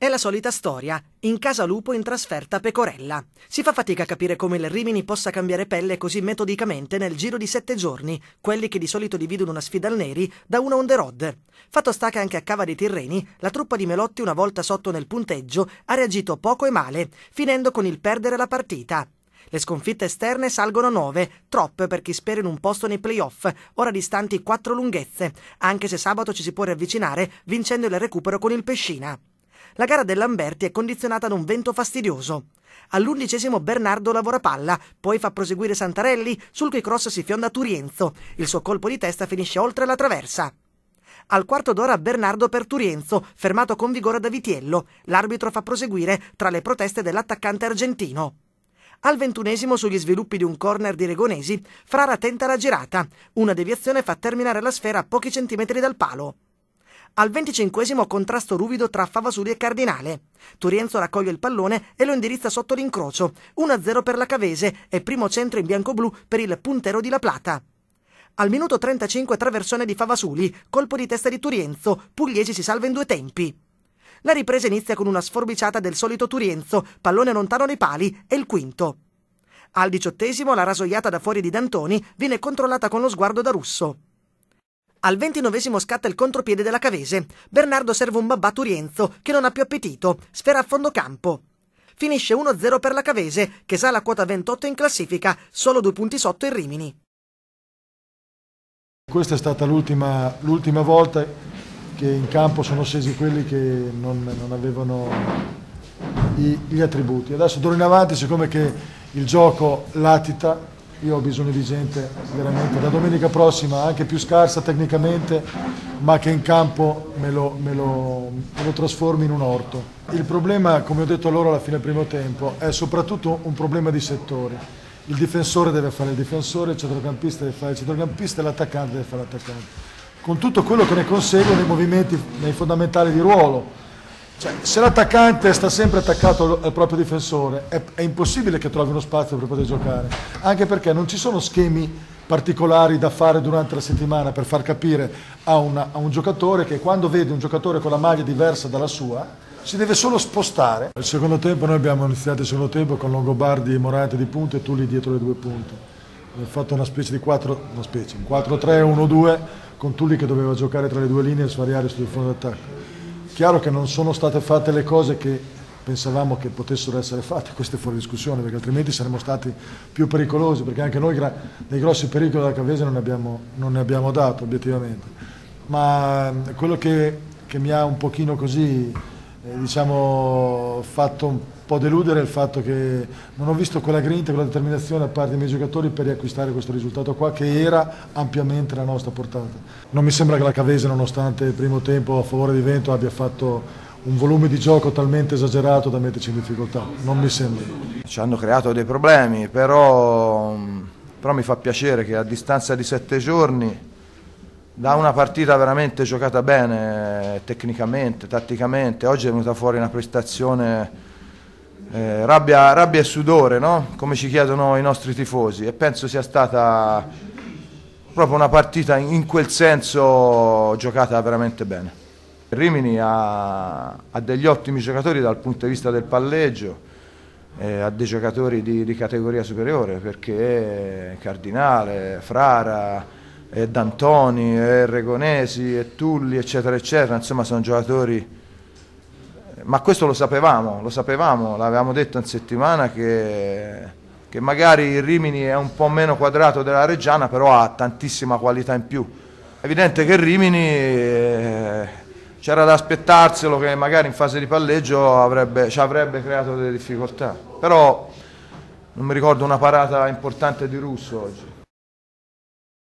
È la solita storia. In casa lupo in trasferta pecorella. Si fa fatica a capire come il Rimini possa cambiare pelle così metodicamente nel giro di sette giorni, quelli che di solito dividono una sfida al neri da una on the road. Fatto sta che anche a Cava dei Tirreni la truppa di Melotti, una volta sotto nel punteggio, ha reagito poco e male, finendo con il perdere la partita. Le sconfitte esterne salgono a 9, troppe per chi spera in un posto nei playoff, ora distanti quattro lunghezze, anche se sabato ci si può riavvicinare vincendo il recupero con il Pescina. La gara dell'Amberti è condizionata da un vento fastidioso. All'undicesimo Bernardo lavora palla, poi fa proseguire Santarelli, sul cui cross si fionda Turienzo. Il suo colpo di testa finisce oltre la traversa. Al quarto d'ora Bernardo per Turienzo, fermato con vigore da Vitiello. L'arbitro fa proseguire tra le proteste dell'attaccante argentino. Al ventunesimo sugli sviluppi di un corner di Regonesi, Frara tenta la girata. Una deviazione fa terminare la sfera a pochi centimetri dal palo al venticinquesimo contrasto ruvido tra Favasuri e Cardinale. Turienzo raccoglie il pallone e lo indirizza sotto l'incrocio. 1-0 per la Cavese e primo centro in bianco-blu per il puntero di La Plata. Al minuto 35 traversione di Favasuli, colpo di testa di Turienzo, Pugliesi si salva in due tempi. La ripresa inizia con una sforbiciata del solito Turienzo, pallone lontano dai pali e il quinto. Al diciottesimo la rasoiata da fuori di D'Antoni viene controllata con lo sguardo da Russo. Al ventinovesimo scatta il contropiede della Cavese. Bernardo serve un babbato Rienzo, che non ha più appetito. Sfera a fondo campo. Finisce 1-0 per la Cavese, che sale a quota 28 in classifica, solo due punti sotto il Rimini. Questa è stata l'ultima, volta che in campo sono scesi quelli che non, non avevano i, gli attributi. Adesso d'ora in avanti, siccome che il gioco latita, io ho bisogno di gente veramente da domenica prossima, anche più scarsa tecnicamente, ma che in campo me lo, me lo, me lo trasformi in un orto. Il problema, come ho detto loro alla fine del primo tempo, è soprattutto un problema di settori. Il difensore deve fare il difensore, il centrocampista deve fare il centrocampista e l'attaccante deve fare l'attaccante. Con tutto quello che ne consegue nei movimenti, nei fondamentali di ruolo, cioè, se l'attaccante sta sempre attaccato al proprio difensore, è, è, impossibile che trovi uno spazio per poter giocare, anche perché non ci sono schemi particolari da fare durante la settimana per far capire a, una, a un giocatore che quando vede un giocatore con la maglia diversa dalla sua, si deve solo spostare. Nel secondo tempo noi abbiamo iniziato il secondo tempo con Longobardi e Morante di punto e Tulli dietro le due punte. Abbiamo fatto una specie di 4, 4-3-1-2 con Tulli che doveva giocare tra le due linee e svariare sul fondo d'attacco Chiaro che non sono state fatte le cose che pensavamo che potessero essere fatte, queste è fuori discussione, perché altrimenti saremmo stati più pericolosi, perché anche noi dei grossi pericoli della Cavese non ne abbiamo, non ne abbiamo dato obiettivamente. Ma quello che, che mi ha un pochino così eh, diciamo, fatto un po' deludere il fatto che non ho visto quella grinta, quella determinazione da parte dei miei giocatori per riacquistare questo risultato qua che era ampiamente la nostra portata. Non mi sembra che la Cavese nonostante il primo tempo a favore di Vento abbia fatto un volume di gioco talmente esagerato da metterci in difficoltà, non mi sembra. Ci hanno creato dei problemi, però, però mi fa piacere che a distanza di sette giorni da una partita veramente giocata bene tecnicamente, tatticamente, oggi è venuta fuori una prestazione eh, rabbia, rabbia, e sudore, no? come ci chiedono i nostri tifosi e penso sia stata proprio una partita in quel senso giocata veramente bene. Rimini ha, ha degli ottimi giocatori dal punto di vista del palleggio, eh, ha dei giocatori di, di categoria superiore perché Cardinale, Frara, e D'Antoni, e Regonesi, e Tulli, eccetera, eccetera, insomma sono giocatori, ma questo lo sapevamo, lo sapevamo, l'avevamo detto in settimana che, che magari Rimini è un po' meno quadrato della Reggiana, però ha tantissima qualità in più. È evidente che Rimini eh, c'era da aspettarselo che magari in fase di palleggio avrebbe, ci avrebbe creato delle difficoltà, però non mi ricordo una parata importante di Russo oggi.